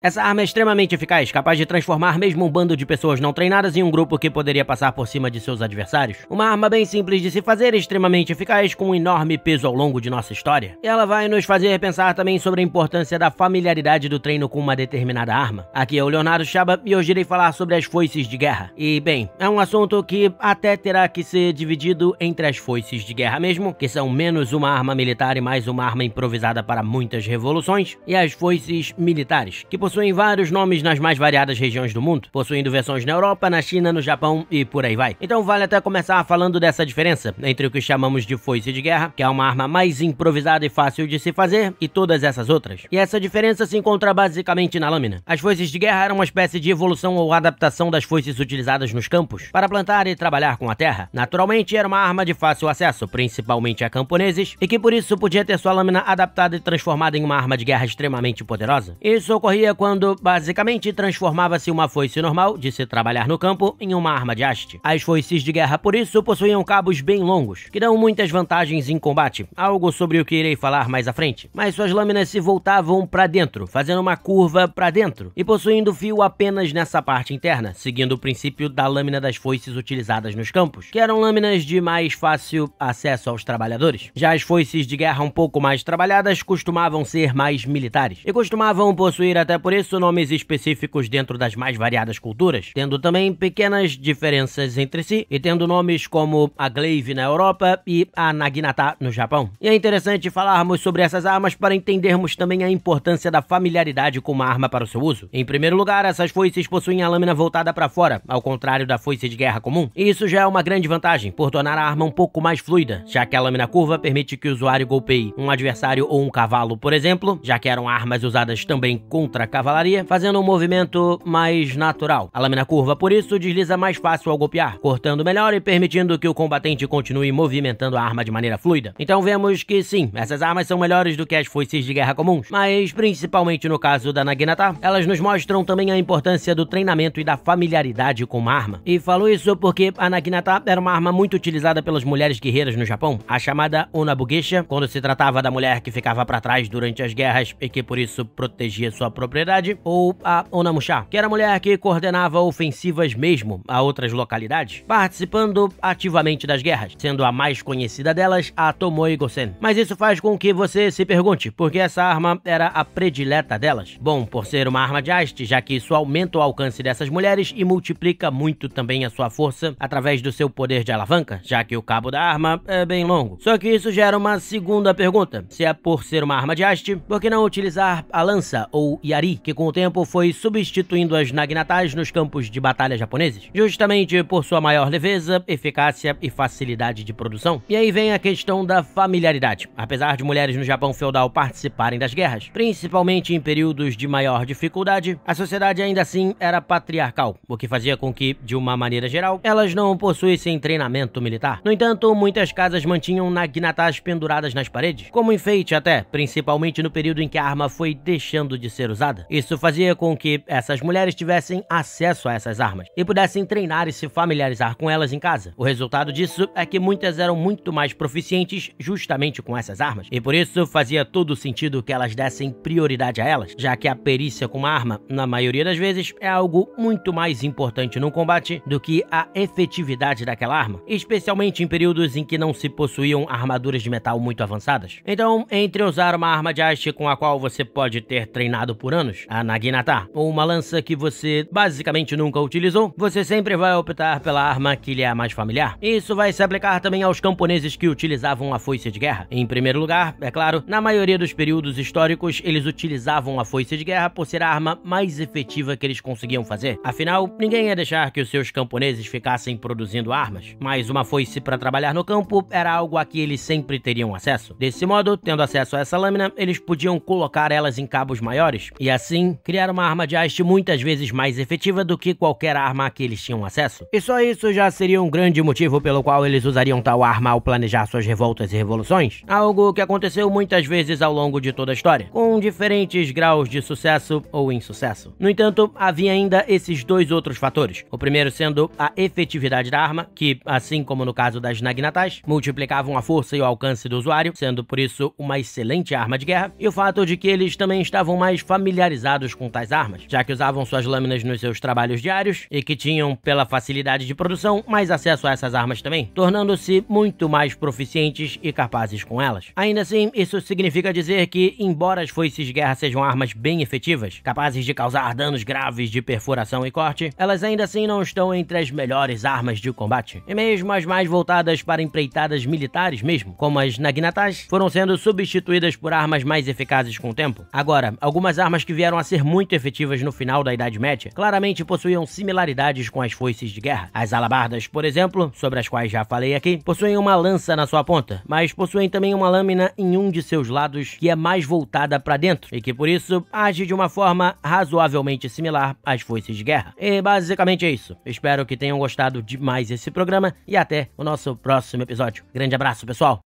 Essa arma é extremamente eficaz, capaz de transformar mesmo um bando de pessoas não treinadas em um grupo que poderia passar por cima de seus adversários. Uma arma bem simples de se fazer, extremamente eficaz, com um enorme peso ao longo de nossa história. E ela vai nos fazer pensar também sobre a importância da familiaridade do treino com uma determinada arma. Aqui é o Leonardo Chaba e hoje irei falar sobre as foices de guerra. E bem, é um assunto que até terá que ser dividido entre as foices de guerra mesmo, que são menos uma arma militar e mais uma arma improvisada para muitas revoluções, e as foices militares, que por possuem vários nomes nas mais variadas regiões do mundo, possuindo versões na Europa, na China, no Japão e por aí vai. Então vale até começar falando dessa diferença entre o que chamamos de foice de guerra, que é uma arma mais improvisada e fácil de se fazer, e todas essas outras. E essa diferença se encontra basicamente na lâmina. As foices de guerra eram uma espécie de evolução ou adaptação das foices utilizadas nos campos para plantar e trabalhar com a terra. Naturalmente era uma arma de fácil acesso, principalmente a camponeses, e que por isso podia ter sua lâmina adaptada e transformada em uma arma de guerra extremamente poderosa. Isso ocorria quando basicamente transformava-se uma foice normal de se trabalhar no campo em uma arma de haste. As foices de guerra, por isso, possuíam cabos bem longos, que dão muitas vantagens em combate, algo sobre o que irei falar mais à frente. Mas suas lâminas se voltavam para dentro, fazendo uma curva para dentro e possuindo fio apenas nessa parte interna, seguindo o princípio da lâmina das foices utilizadas nos campos, que eram lâminas de mais fácil acesso aos trabalhadores. Já as foices de guerra um pouco mais trabalhadas costumavam ser mais militares e costumavam possuir até por por isso nomes específicos dentro das mais variadas culturas, tendo também pequenas diferenças entre si e tendo nomes como a Glaive na Europa e a Naginata no Japão. E é interessante falarmos sobre essas armas para entendermos também a importância da familiaridade com uma arma para o seu uso. Em primeiro lugar, essas foices possuem a lâmina voltada para fora, ao contrário da foice de guerra comum, e isso já é uma grande vantagem por tornar a arma um pouco mais fluida, já que a lâmina curva permite que o usuário golpeie um adversário ou um cavalo, por exemplo, já que eram armas usadas também contra cavalos cavalaria, fazendo um movimento mais natural. A lâmina curva, por isso, desliza mais fácil ao golpear, cortando melhor e permitindo que o combatente continue movimentando a arma de maneira fluida. Então vemos que sim, essas armas são melhores do que as foices de guerra comuns, mas principalmente no caso da Naginata, elas nos mostram também a importância do treinamento e da familiaridade com uma arma. E falo isso porque a Naginata era uma arma muito utilizada pelas mulheres guerreiras no Japão, a chamada Onabugeisha, quando se tratava da mulher que ficava para trás durante as guerras e que por isso protegia sua propriedade verdade, ou a Onamuchá, que era a mulher que coordenava ofensivas mesmo a outras localidades, participando ativamente das guerras, sendo a mais conhecida delas a Tomoe Gosen. Mas isso faz com que você se pergunte por que essa arma era a predileta delas. Bom, por ser uma arma de haste, já que isso aumenta o alcance dessas mulheres e multiplica muito também a sua força através do seu poder de alavanca, já que o cabo da arma é bem longo. Só que isso gera uma segunda pergunta: se é por ser uma arma de haste, por que não utilizar a lança ou yari, que com o tempo foi substituindo as naginatais nos campos de batalha japoneses, justamente por sua maior leveza, eficácia e facilidade de produção. E aí vem a questão da familiaridade. Apesar de mulheres no Japão feudal participarem das guerras, principalmente em períodos de maior dificuldade, a sociedade ainda assim era patriarcal, o que fazia com que, de uma maneira geral, elas não possuíssem treinamento militar. No entanto, muitas casas mantinham naginatas penduradas nas paredes, como enfeite até, principalmente no período em que a arma foi deixando de ser usada. Isso fazia com que essas mulheres tivessem acesso a essas armas e pudessem treinar e se familiarizar com elas em casa. O resultado disso é que muitas eram muito mais proficientes justamente com essas armas, e por isso fazia todo sentido que elas dessem prioridade a elas, já que a perícia com uma arma, na maioria das vezes, é algo muito mais importante no combate do que a efetividade daquela arma, especialmente em períodos em que não se possuíam armaduras de metal muito avançadas. Então, entre usar uma arma de haste com a qual você pode ter treinado por anos, a Naginata, ou uma lança que você basicamente nunca utilizou, você sempre vai optar pela arma que lhe é mais familiar. Isso vai se aplicar também aos camponeses que utilizavam a foice de guerra. Em primeiro lugar, é claro, na maioria dos períodos históricos, eles utilizavam a foice de guerra por ser a arma mais efetiva que eles conseguiam fazer. Afinal, ninguém ia deixar que os seus camponeses ficassem produzindo armas, mas uma foice para trabalhar no campo era algo a que eles sempre teriam acesso. Desse modo, tendo acesso a essa lâmina, eles podiam colocar elas em cabos maiores e assim assim, criar uma arma de haste muitas vezes mais efetiva do que qualquer arma a que eles tinham acesso. E só isso já seria um grande motivo pelo qual eles usariam tal arma ao planejar suas revoltas e revoluções, algo que aconteceu muitas vezes ao longo de toda a história, com diferentes graus de sucesso ou insucesso. No entanto, havia ainda esses dois outros fatores, o primeiro sendo a efetividade da arma, que, assim como no caso das Naginatais, multiplicavam a força e o alcance do usuário, sendo por isso uma excelente arma de guerra, e o fato de que eles também estavam mais familiarizados familiarizados com tais armas, já que usavam suas lâminas nos seus trabalhos diários e que tinham, pela facilidade de produção, mais acesso a essas armas também, tornando-se muito mais proficientes e capazes com elas. Ainda assim, isso significa dizer que, embora as foices guerra sejam armas bem efetivas, capazes de causar danos graves de perfuração e corte, elas ainda assim não estão entre as melhores armas de combate, e mesmo as mais voltadas para empreitadas militares mesmo, como as Naginatas, foram sendo substituídas por armas mais eficazes com o tempo. Agora, algumas armas que vieram a ser muito efetivas no final da Idade Média claramente possuíam similaridades com as foices de guerra. As alabardas, por exemplo, sobre as quais já falei aqui, possuem uma lança na sua ponta, mas possuem também uma lâmina em um de seus lados que é mais voltada para dentro e que por isso age de uma forma razoavelmente similar às foices de guerra. E basicamente é isso. Espero que tenham gostado de mais esse programa e até o nosso próximo episódio. Grande abraço, pessoal!